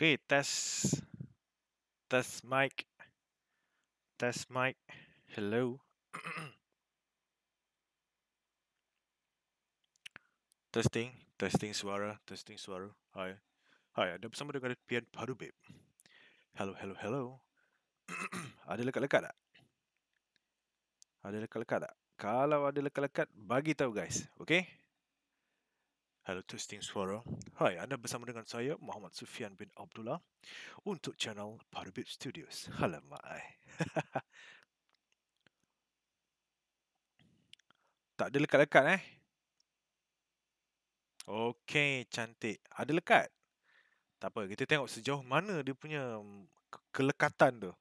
Okay, test, test mic, test mic, hello. testing, testing suara, testing suara, hi. Hi, ada bersama dengan Pian baru babe. Hello, hello, hello. ada lekat-lekat tak? Ada lekat-lekat tak? Kalau ada lekat-lekat, bagi tahu guys, okay? Hello Testing Suara. Hai, anda bersama dengan saya Muhammad Sufian bin Abdullah untuk channel Parabit Studios. Hala mai. Eh. tak ada lekat-lekat eh. Okey, cantik. Ada lekat. Tak apa, kita tengok sejauh mana dia punya mm, kelekatan tu.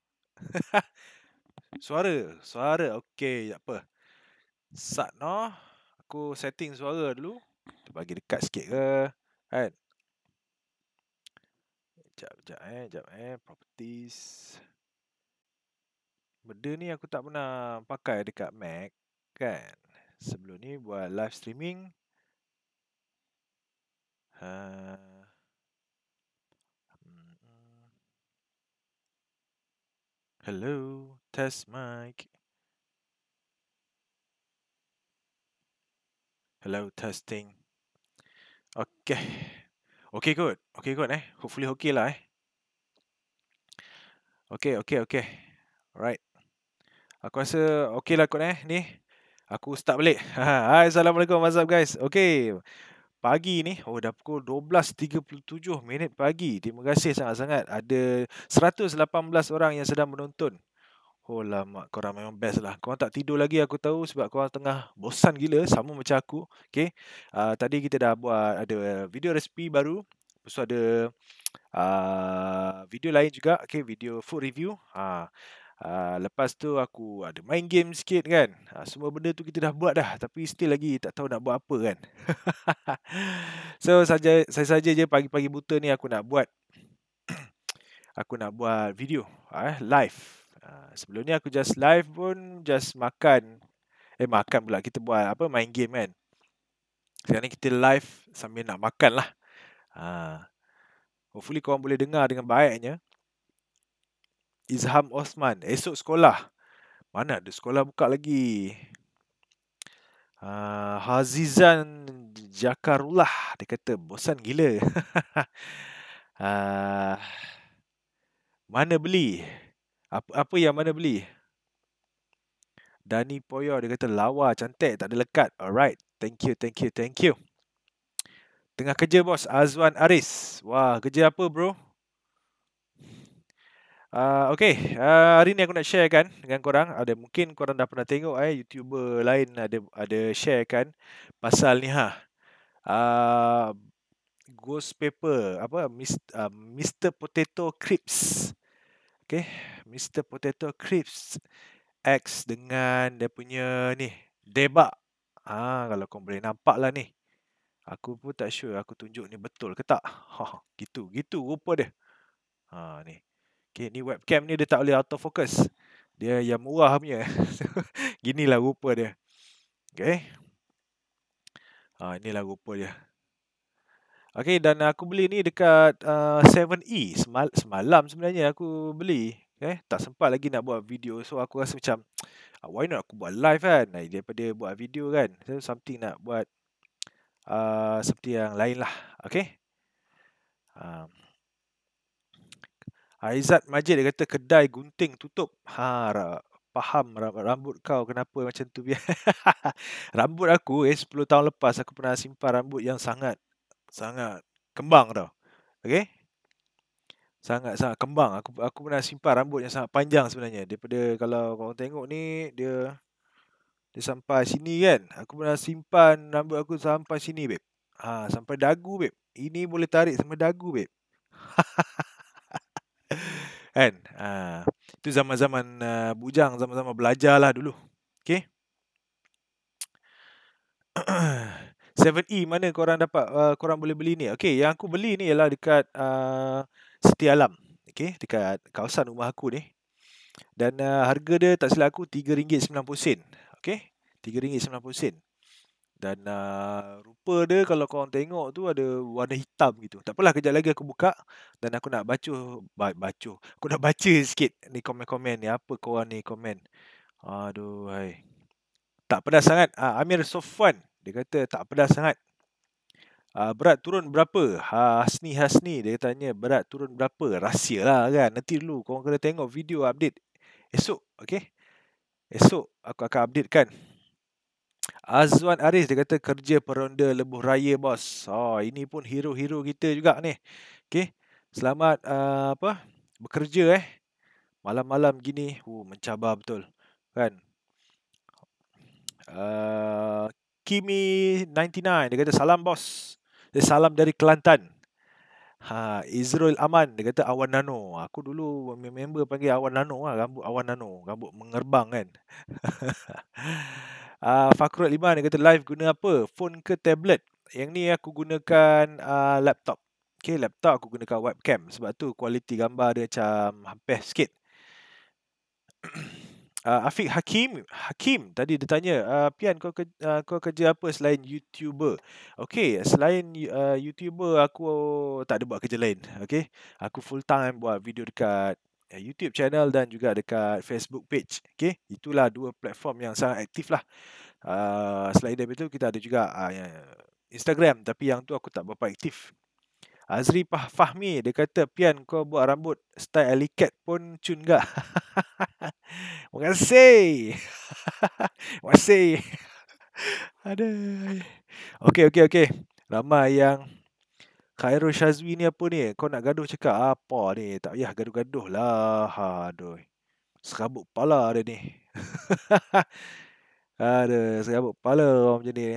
suara, suara. Okey, tak apa. Sat noh. Aku setting suara dulu. Kita bagi dekat sikit ke Kan Sekejap, sekejap eh Sekejap eh Properties Benda ni aku tak pernah pakai dekat Mac Kan Sebelum ni buat live streaming Haa hmm. Hello, test mic. Hello, testing. Okay. Okay kot. Okay kot eh. Hopefully okay lah eh. Okay, okay, okay. Alright. Aku rasa okay lah kot eh. Ni. Aku start balik. Hai, Assalamualaikum. What's up guys? Okay. Pagi ni. Oh, dah pukul 12.37 minit pagi. Terima kasih sangat-sangat. Ada 118 orang yang sedang menonton. Oh lah mak korang memang best lah Korang tak tidur lagi aku tahu Sebab korang tengah bosan gila Sama macam aku Okay uh, Tadi kita dah buat Ada video resipi baru Lepas tu ada uh, Video lain juga Okay video food review Uh, uh, lepas tu aku ada main game sikit kan uh, Semua benda tu kita dah buat dah Tapi still lagi tak tahu nak buat apa kan So saja saya saja je pagi-pagi buta ni aku nak buat Aku nak buat video uh, Live Ah, sebelum ni aku just live pun just makan. Eh makan pula kita buat apa main game kan. Sekarang ni kita live sambil nak makan lah. Ah, hopefully korang boleh dengar dengan baiknya. Izham Osman, esok sekolah. Mana ada sekolah buka lagi. Uh, Hazizan Jakarullah. Dia kata bosan gila. uh, mana beli? Apa, apa yang mana beli? Dani Poyo dia kata lawa cantik tak ada lekat. Alright. Thank you, thank you, thank you. Tengah kerja bos Azwan Aris. Wah, kerja apa bro? Uh, okay, uh, hari ni aku nak share kan dengan korang. Ada mungkin korang dah pernah tengok eh, YouTuber lain ada ada share kan pasal ni ha. Uh, ghost paper apa Mr. Uh, Mr. Potato Crips. Okay, Mr. Potato Crisps X dengan dia punya ni debak. Ha, kalau kau boleh nampak lah ni. Aku pun tak sure aku tunjuk ni betul ke tak. Ha, gitu, gitu rupa dia. Ha, ni. Okay, ni webcam ni dia tak boleh autofocus. Dia yang murah punya. lah rupa dia. Okay. Ha, inilah rupa dia. Okay, dan aku beli ni dekat uh, 7E. Semal semalam sebenarnya aku beli eh tak sempat lagi nak buat video so aku rasa macam ah, why not aku buat live kan daripada buat video kan so something nak buat uh, seperti yang lain lah okay um, Aizat Majid dia kata kedai gunting tutup ha ra, faham rambut kau kenapa macam tu biar rambut aku eh 10 tahun lepas aku pernah simpan rambut yang sangat sangat kembang tau okay sangat sangat kembang aku aku pernah simpan rambut yang sangat panjang sebenarnya daripada kalau kau tengok ni dia dia sampai sini kan aku pernah simpan rambut aku sampai sini beb ha sampai dagu beb ini boleh tarik sampai dagu beb kan ha itu zaman-zaman uh, bujang zaman-zaman belajar lah dulu okey 7E mana korang dapat uh, korang boleh beli ni okey yang aku beli ni ialah dekat uh, Seti Alam okey? dekat kawasan rumah aku ni dan uh, harga dia tak silap aku RM3.90 okay? RM3.90 dan uh, rupa dia kalau korang tengok tu ada warna hitam gitu tak apalah kejap lagi aku buka dan aku nak baca baca aku nak baca sikit ni komen-komen ni apa korang ni komen aduh hai tak pedas sangat uh, Amir Sofwan dia kata tak pedas sangat Uh, berat turun berapa? Ha, Hasni Hasni dia tanya berat turun berapa? Rahsia lah kan. Nanti dulu korang kena tengok video update esok. Okay? Esok aku akan update kan. Azwan Aris dia kata kerja peronda lebuh raya bos. Oh, ini pun hero-hero kita juga ni. Okay? Selamat uh, apa? bekerja eh. Malam-malam gini uh, mencabar betul. Kan? Uh, Kimi99 dia kata salam bos. Dia salam dari Kelantan. Ha, Israel Aman dia kata Awan Nano. Aku dulu member panggil Awan Nano lah, rambut Awan Nano, rambut mengerbang kan. Ah uh, Fakrul Iman dia kata live guna apa? Phone ke tablet? Yang ni aku gunakan uh, laptop. Okay, laptop aku gunakan webcam sebab tu kualiti gambar dia macam hampir sikit. uh, Afiq Hakim Hakim tadi dia tanya uh, Pian kau kerja, uh, kau kerja apa selain YouTuber Okay selain uh, YouTuber aku tak ada buat kerja lain Okay aku full time buat video dekat eh, YouTube channel dan juga dekat Facebook page Okay itulah dua platform yang sangat aktif lah uh, Selain daripada itu kita ada juga uh, Instagram tapi yang tu aku tak berapa aktif Azri Fahmi dia kata pian kau buat rambut style alikat pun cun gak. Terima kasih. Terima kasih. Ada. Okey okey okey. lama yang Khairul Shazwi ni apa ni? Kau nak gaduh cakap apa ni? Tak payah gaduh-gaduh lah. Ha, aduh. Serabut pala dia ni. Ada serabut pala orang macam ni.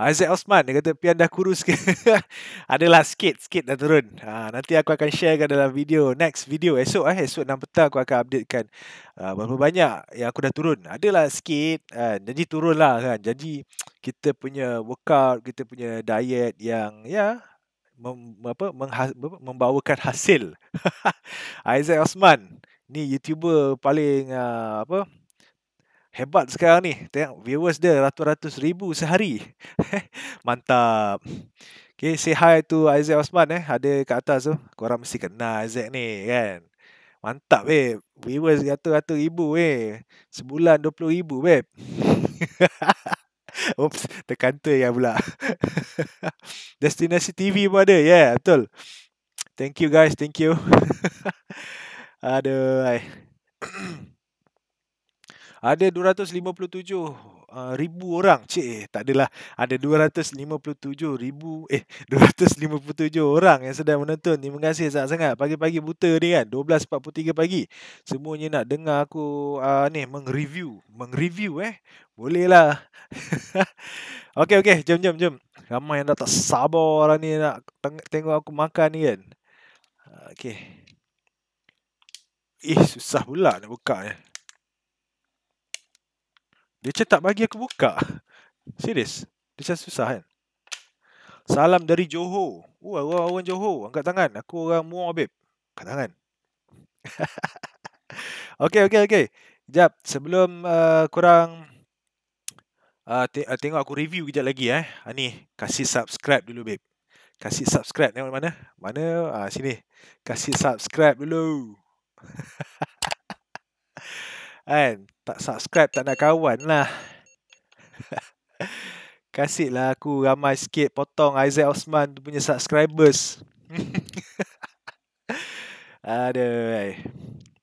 Azad Osman dia kata pian dah kurus ke? Adalah sikit sikit dah turun. Ha, nanti aku akan sharekan dalam video next video esok eh esok 6 petang aku akan updatekan ha, berapa banyak yang aku dah turun. Adalah sikit ha, ah, janji turunlah kan. Jadi kita punya workout, kita punya diet yang ya mem, apa mengha, membawakan hasil. Azad Osman ni YouTuber paling ha, apa hebat sekarang ni. Tengok viewers dia ratus-ratus ribu sehari. Mantap. Okay, say hi to Isaac Osman eh. Ada kat atas tu. Korang mesti kenal Isaac ni kan. Mantap eh. Viewers ratus-ratus ribu eh. Sebulan dua puluh ribu eh. Oops, terkantor ya pula. Destinasi TV pun ada. Ya, yeah, betul. Thank you guys, thank you. Aduh. ay. ada 257 eh, ribu orang Cik, tak adalah Ada 257 ribu Eh, 257 orang yang sedang menonton Terima kasih sangat-sangat Pagi-pagi buta ni kan 12.43 pagi Semuanya nak dengar aku uh, ni Meng-review Meng-review eh Boleh lah Okay, okay Jom, jom, jom Ramai yang dah tak sabar orang ni Nak teng- tengok aku makan ni kan ah, Okay Eh, susah pula nak buka ni eh. Dia cakap bagi aku buka. Serius. Dia cakap susah kan. Salam dari Johor. Oh, uh, orang, orang Johor. Angkat tangan. Aku orang Muar, babe. Angkat tangan. okay, okay, okay. Sekejap. Sebelum uh, korang uh, te- uh, tengok aku review kejap lagi. Eh. Uh, ni, kasih subscribe dulu, babe. Kasih subscribe. Tengok mana? Mana? Uh, sini. Kasih subscribe dulu. And tak subscribe tak nak kawan lah. Kasih lah aku ramai sikit potong Isaac Osman tu punya subscribers. Aduh. Eh.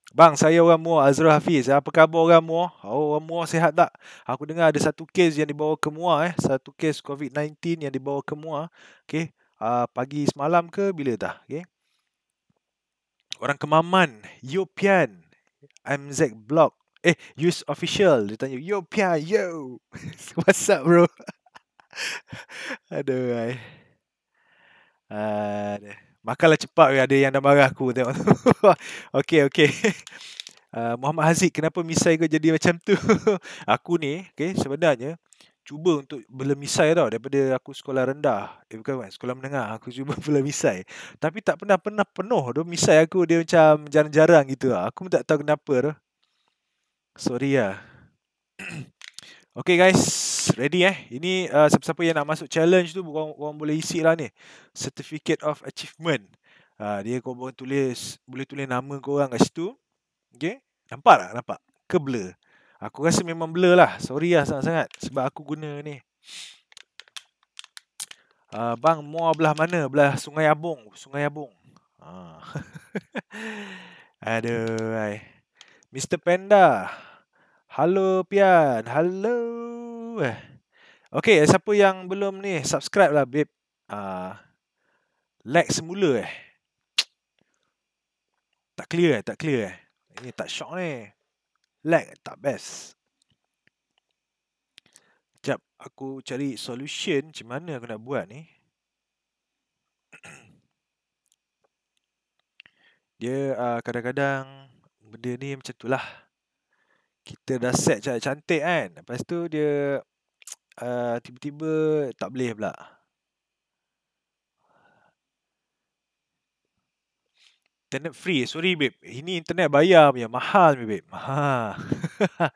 Bang, saya orang Muar Azrul Hafiz. Apa khabar orang Muar? Oh, orang Muar sihat tak? Aku dengar ada satu kes yang dibawa ke Muar eh. Satu kes COVID-19 yang dibawa ke Muar. Okey. Uh, pagi semalam ke bila dah? Okey. Orang Kemaman, Yopian, MZ Block, Eh, use official. Dia tanya, yo, pia, yo. What's up, bro? Aduh, ai. Uh, makanlah cepat, ada yang dah marah aku. Tengok. okay, okay. Uh, Muhammad Haziq, kenapa misai kau jadi macam tu? aku ni, okay, sebenarnya, cuba untuk bela misai tau daripada aku sekolah rendah eh bukan kan sekolah menengah aku cuba bela misai tapi tak pernah pernah penuh tu misai aku dia macam jarang-jarang gitu lah. aku pun tak tahu kenapa tu Sorry ya. Okay guys Ready eh Ini uh, siapa-siapa yang nak masuk challenge tu Korang, korang boleh isi lah ni Certificate of Achievement uh, Dia korang boleh tulis Boleh tulis nama korang kat situ Okay Nampak tak? Nampak? Ke blur? Aku rasa memang blur lah Sorry lah sangat-sangat Sebab aku guna ni uh, Bang, mua belah mana? Belah Sungai Abung Sungai Abung uh. Aduh ay. Mr. Panda Mr. Panda Hello Pian. Hello. Eh. Okay, eh, siapa yang belum ni, subscribe lah babe. Uh, lag semula eh. Tak clear eh, tak clear eh. Ini tak shock ni. like tak best. Sekejap, aku cari solution macam mana aku nak buat ni. Dia uh, kadang-kadang benda ni macam itulah. lah kita dah set cantik cantik kan. Lepas tu dia uh, tiba-tiba tak boleh pula. Internet free. Sorry babe. Ini internet bayar punya. Mahal babe. Ha.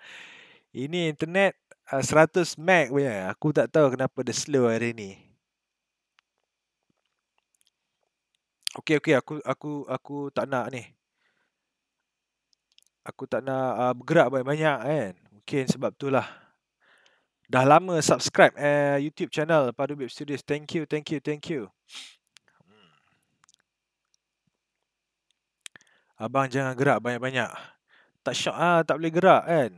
Ini internet uh, 100 meg punya. Aku tak tahu kenapa dia slow hari ni. Okay, okay. Aku aku aku tak nak ni aku tak nak uh, bergerak banyak-banyak kan. Mungkin sebab itulah. Dah lama subscribe uh, YouTube channel Padu Bip Studios. Thank you, thank you, thank you. Hmm. Abang jangan gerak banyak-banyak. Tak syok ah, tak boleh gerak kan.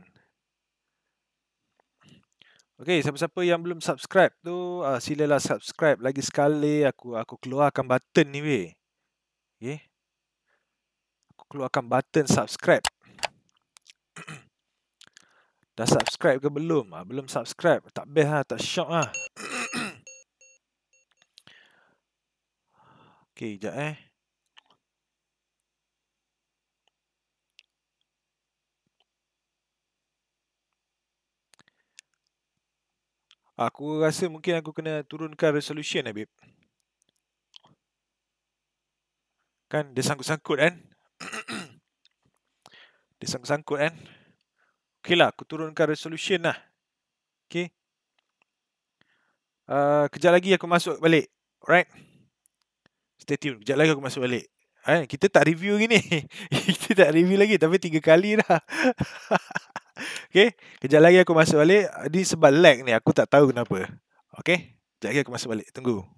Okey, siapa-siapa yang belum subscribe tu, uh, silalah subscribe lagi sekali. Aku aku keluarkan button ni weh. Okey. Aku keluarkan button subscribe. Dah subscribe ke belum? Ha, belum subscribe. Tak best lah. Tak shock lah. okay, sekejap eh. Aku rasa mungkin aku kena turunkan resolution, Habib. Eh, kan dia sangkut-sangkut kan? dia sangkut-sangkut kan? Okay lah, aku turunkan resolution lah. Okay. Uh, kejap lagi aku masuk balik. Alright. Stay tuned. Kejap lagi aku masuk balik. Eh, kita tak review gini. kita tak review lagi tapi tiga kali dah. okay. Kejap lagi aku masuk balik. Ini sebab lag ni. Aku tak tahu kenapa. Okay. Kejap lagi aku masuk balik. Tunggu.